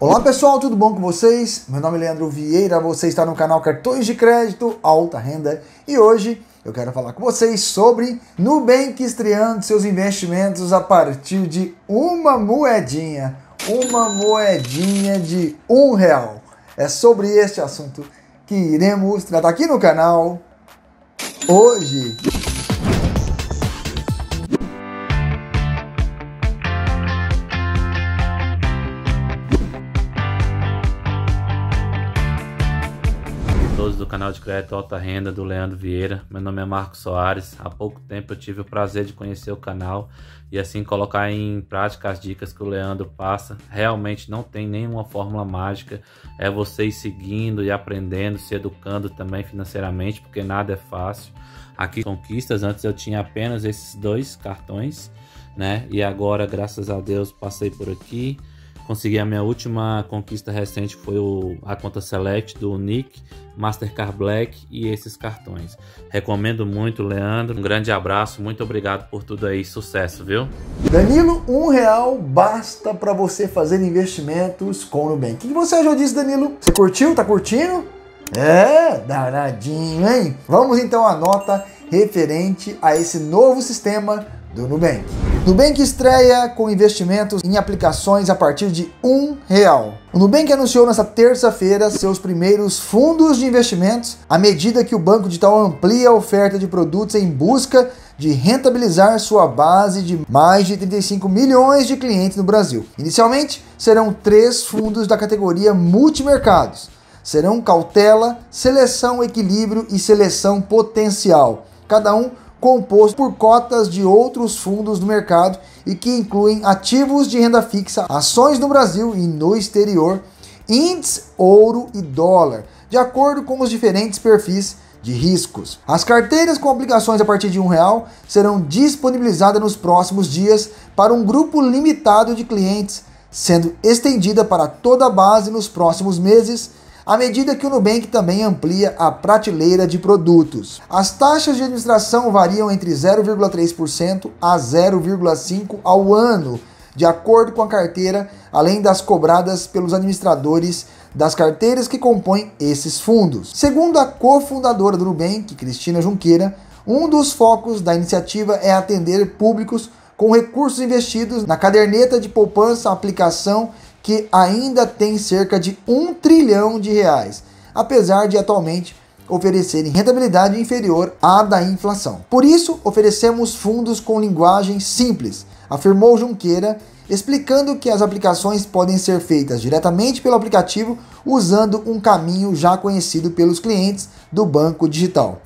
Olá pessoal, tudo bom com vocês? Meu nome é Leandro Vieira, você está no canal Cartões de Crédito Alta Renda e hoje eu quero falar com vocês sobre Nubank estreando seus investimentos a partir de uma moedinha, uma moedinha de um real. É sobre este assunto que iremos tratar aqui no canal hoje. todos do canal de crédito alta renda do Leandro Vieira. Meu nome é Marco Soares. Há pouco tempo eu tive o prazer de conhecer o canal e assim colocar em prática as dicas que o Leandro passa. Realmente não tem nenhuma fórmula mágica. É vocês seguindo e aprendendo, se educando também financeiramente, porque nada é fácil. Aqui conquistas, antes eu tinha apenas esses dois cartões, né? E agora, graças a Deus, passei por aqui consegui a minha última conquista recente, foi o, a conta Select do Nick, Mastercard Black e esses cartões. Recomendo muito, Leandro. Um grande abraço, muito obrigado por tudo aí, sucesso, viu? Danilo, um real basta para você fazer investimentos com o Nubank. O que você achou disso, Danilo? Você curtiu? Tá curtindo? É, danadinho, hein? Vamos então à nota referente a esse novo sistema do Nubank. Nubank estreia com investimentos em aplicações a partir de um real. O Nubank anunciou nesta terça-feira seus primeiros fundos de investimentos à medida que o banco digital amplia a oferta de produtos em busca de rentabilizar sua base de mais de 35 milhões de clientes no Brasil. Inicialmente, serão três fundos da categoria multimercados. Serão cautela, seleção equilíbrio e seleção potencial, cada um composto por cotas de outros fundos do mercado e que incluem ativos de renda fixa, ações no Brasil e no exterior, índice, ouro e dólar, de acordo com os diferentes perfis de riscos. As carteiras com obrigações a partir de um real serão disponibilizadas nos próximos dias para um grupo limitado de clientes, sendo estendida para toda a base nos próximos meses à medida que o Nubank também amplia a prateleira de produtos. As taxas de administração variam entre 0,3% a 0,5% ao ano, de acordo com a carteira, além das cobradas pelos administradores das carteiras que compõem esses fundos. Segundo a cofundadora do Nubank, Cristina Junqueira, um dos focos da iniciativa é atender públicos com recursos investidos na caderneta de poupança, aplicação que ainda tem cerca de um trilhão de reais, apesar de atualmente oferecerem rentabilidade inferior à da inflação. Por isso, oferecemos fundos com linguagem simples, afirmou Junqueira, explicando que as aplicações podem ser feitas diretamente pelo aplicativo usando um caminho já conhecido pelos clientes do banco digital.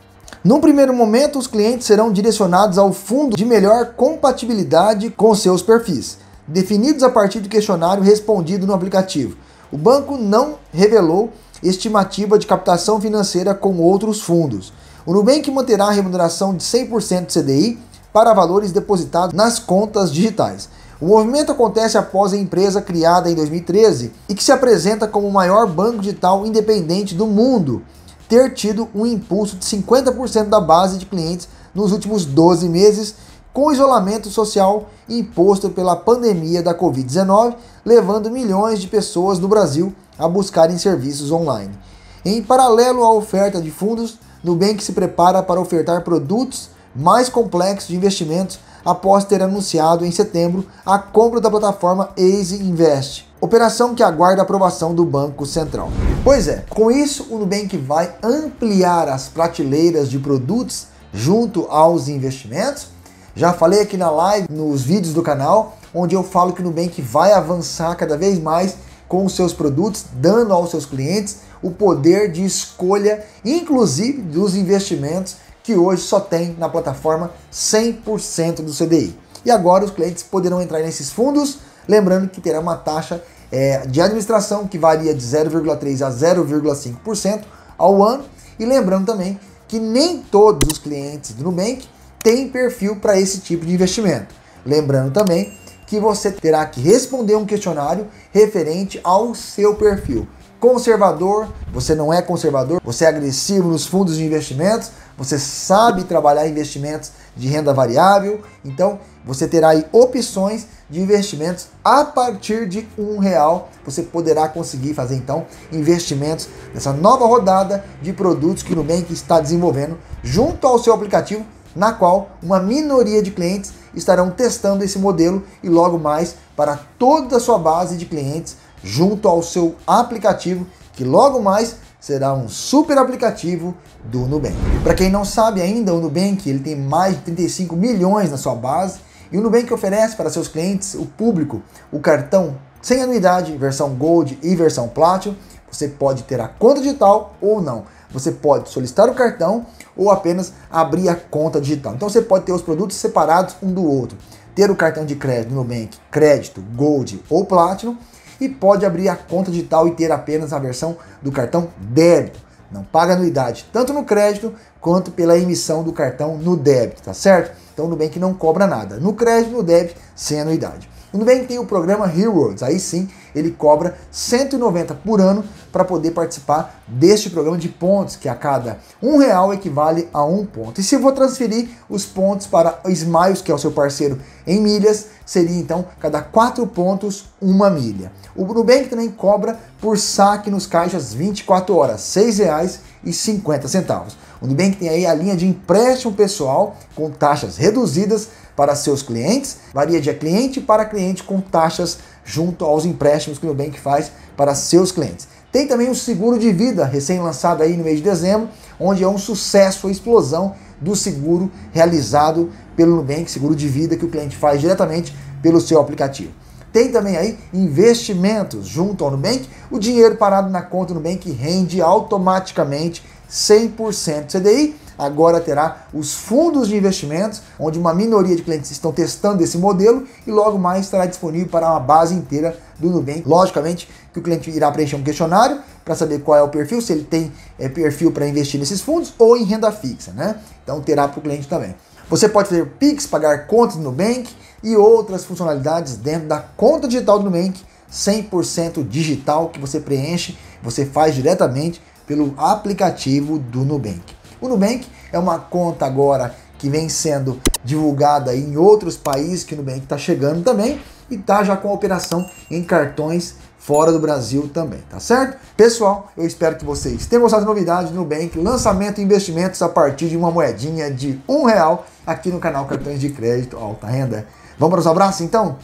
Num primeiro momento, os clientes serão direcionados ao fundo de melhor compatibilidade com seus perfis definidos a partir do questionário respondido no aplicativo. O banco não revelou estimativa de captação financeira com outros fundos. O Nubank manterá a remuneração de 100% do CDI para valores depositados nas contas digitais. O movimento acontece após a empresa criada em 2013 e que se apresenta como o maior banco digital independente do mundo ter tido um impulso de 50% da base de clientes nos últimos 12 meses com o isolamento social imposto pela pandemia da Covid-19, levando milhões de pessoas no Brasil a buscarem serviços online. Em paralelo à oferta de fundos, Nubank se prepara para ofertar produtos mais complexos de investimentos após ter anunciado em setembro a compra da plataforma Easy Invest, operação que aguarda aprovação do Banco Central. Pois é, com isso o Nubank vai ampliar as prateleiras de produtos junto aos investimentos já falei aqui na live, nos vídeos do canal, onde eu falo que o Nubank vai avançar cada vez mais com os seus produtos, dando aos seus clientes o poder de escolha, inclusive dos investimentos que hoje só tem na plataforma 100% do CDI. E agora os clientes poderão entrar nesses fundos, lembrando que terá uma taxa é, de administração que varia de 0,3% a 0,5% ao ano. E lembrando também que nem todos os clientes do Nubank tem perfil para esse tipo de investimento. Lembrando também que você terá que responder um questionário referente ao seu perfil. Conservador, você não é conservador, você é agressivo nos fundos de investimentos, você sabe trabalhar investimentos de renda variável, então você terá aí opções de investimentos a partir de um real. Você poderá conseguir fazer então investimentos nessa nova rodada de produtos que o Nubank está desenvolvendo junto ao seu aplicativo na qual uma minoria de clientes estarão testando esse modelo e logo mais para toda a sua base de clientes junto ao seu aplicativo, que logo mais será um super aplicativo do Nubank. Para quem não sabe ainda, o Nubank ele tem mais de 35 milhões na sua base e o Nubank oferece para seus clientes, o público, o cartão sem anuidade, versão Gold e versão Platinum. Você pode ter a conta digital ou não. Você pode solicitar o cartão ou apenas abrir a conta digital. Então você pode ter os produtos separados um do outro, ter o cartão de crédito Nubank, crédito, Gold ou Platinum e pode abrir a conta digital e ter apenas a versão do cartão débito. Não paga anuidade tanto no crédito quanto pela emissão do cartão no débito, tá certo? Então o Nubank não cobra nada no crédito, no débito, sem anuidade. O Nubank tem o programa Heroes, aí sim ele cobra 190 por ano para poder participar deste programa de pontos, que a cada um real equivale a um ponto. E se eu vou transferir os pontos para Smiles, que é o seu parceiro em milhas, seria então cada quatro pontos uma milha. O Nubank também cobra por saque nos caixas 24 horas, R$ 6,50. O Nubank tem aí a linha de empréstimo pessoal com taxas reduzidas para seus clientes, varia de cliente para cliente com taxas junto aos empréstimos que o Nubank faz para seus clientes. Tem também o seguro de vida, recém-lançado aí no mês de dezembro, onde é um sucesso, a explosão do seguro realizado pelo Nubank, seguro de vida que o cliente faz diretamente pelo seu aplicativo. Tem também aí investimentos junto ao Nubank, o dinheiro parado na conta do Nubank rende automaticamente 100% CDI, agora terá os fundos de investimentos, onde uma minoria de clientes estão testando esse modelo e logo mais estará disponível para uma base inteira do Nubank. Logicamente que o cliente irá preencher um questionário para saber qual é o perfil, se ele tem é, perfil para investir nesses fundos ou em renda fixa, né? Então terá para o cliente também. Você pode fazer PIX, pagar contas do Nubank e outras funcionalidades dentro da conta digital do Nubank, 100% digital que você preenche, você faz diretamente pelo aplicativo do Nubank. O Nubank é uma conta agora que vem sendo divulgada em outros países que o Nubank está chegando também e está já com a operação em cartões fora do Brasil também, tá certo? Pessoal, eu espero que vocês tenham gostado das novidades do Nubank, lançamento e investimentos a partir de uma moedinha de um real aqui no canal Cartões de Crédito Alta Renda. Vamos para os abraços então?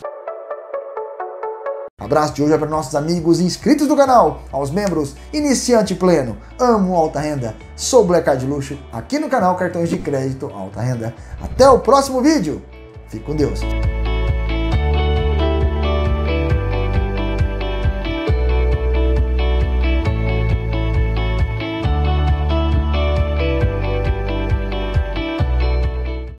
abraço de hoje é para nossos amigos inscritos do canal, aos membros Iniciante Pleno, Amo Alta Renda, sou Black Card Luxo, aqui no canal Cartões de Crédito Alta Renda. Até o próximo vídeo, fique com Deus!